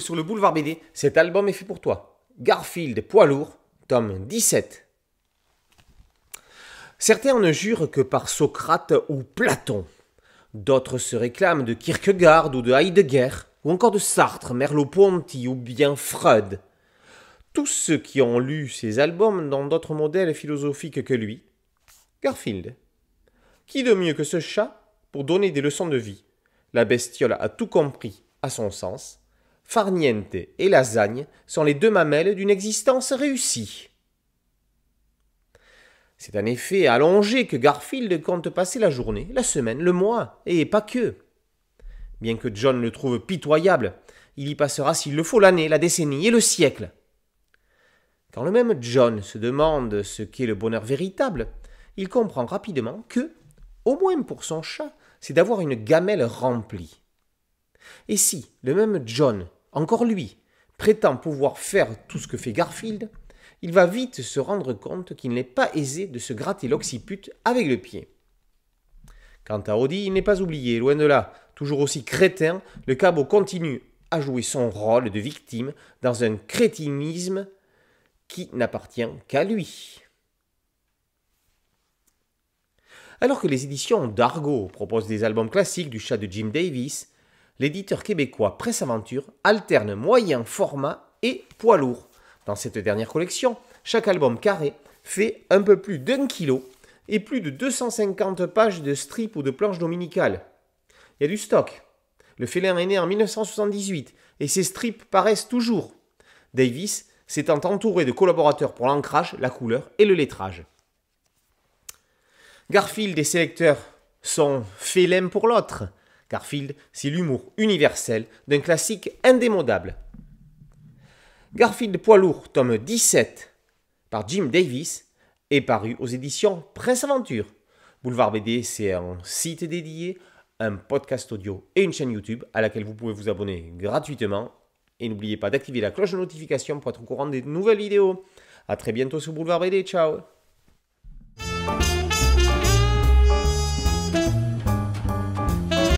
sur le boulevard BD, cet album est fait pour toi. Garfield Poids Lourd, tome 17. Certains ne jurent que par Socrate ou Platon. D'autres se réclament de Kierkegaard ou de Heidegger, ou encore de Sartre, Merleau-Ponty ou bien Freud. Tous ceux qui ont lu ces albums dans d'autres modèles philosophiques que lui, Garfield. Qui de mieux que ce chat pour donner des leçons de vie La bestiole a tout compris, à son sens, farniente et lasagne sont les deux mamelles d'une existence réussie. C'est un effet allongé que Garfield compte passer la journée, la semaine, le mois, et pas que. Bien que John le trouve pitoyable, il y passera s'il le faut l'année, la décennie et le siècle. Quand le même John se demande ce qu'est le bonheur véritable, il comprend rapidement que, au moins pour son chat, c'est d'avoir une gamelle remplie. Et si le même John encore lui, prétend pouvoir faire tout ce que fait Garfield, il va vite se rendre compte qu'il n'est pas aisé de se gratter l'occiput avec le pied. Quant à Audi, il n'est pas oublié, loin de là. Toujours aussi crétin, le cabot continue à jouer son rôle de victime dans un crétinisme qui n'appartient qu'à lui. Alors que les éditions d'Argo proposent des albums classiques du chat de Jim Davis, l'éditeur québécois Presse Aventure alterne moyen format et poids lourd. Dans cette dernière collection, chaque album carré fait un peu plus d'un kilo et plus de 250 pages de strips ou de planches dominicales. Il y a du stock. Le félin est né en 1978 et ses strips paraissent toujours. Davis s'étant entouré de collaborateurs pour l'ancrage, la couleur et le lettrage. Garfield et ses sont félins pour l'autre. Garfield, c'est l'humour universel d'un classique indémodable. Garfield Poids Lourd, tome 17, par Jim Davis, est paru aux éditions Presse Aventure. Boulevard BD, c'est un site dédié, un podcast audio et une chaîne YouTube à laquelle vous pouvez vous abonner gratuitement. Et n'oubliez pas d'activer la cloche de notification pour être au courant des nouvelles vidéos. A très bientôt sur Boulevard BD, ciao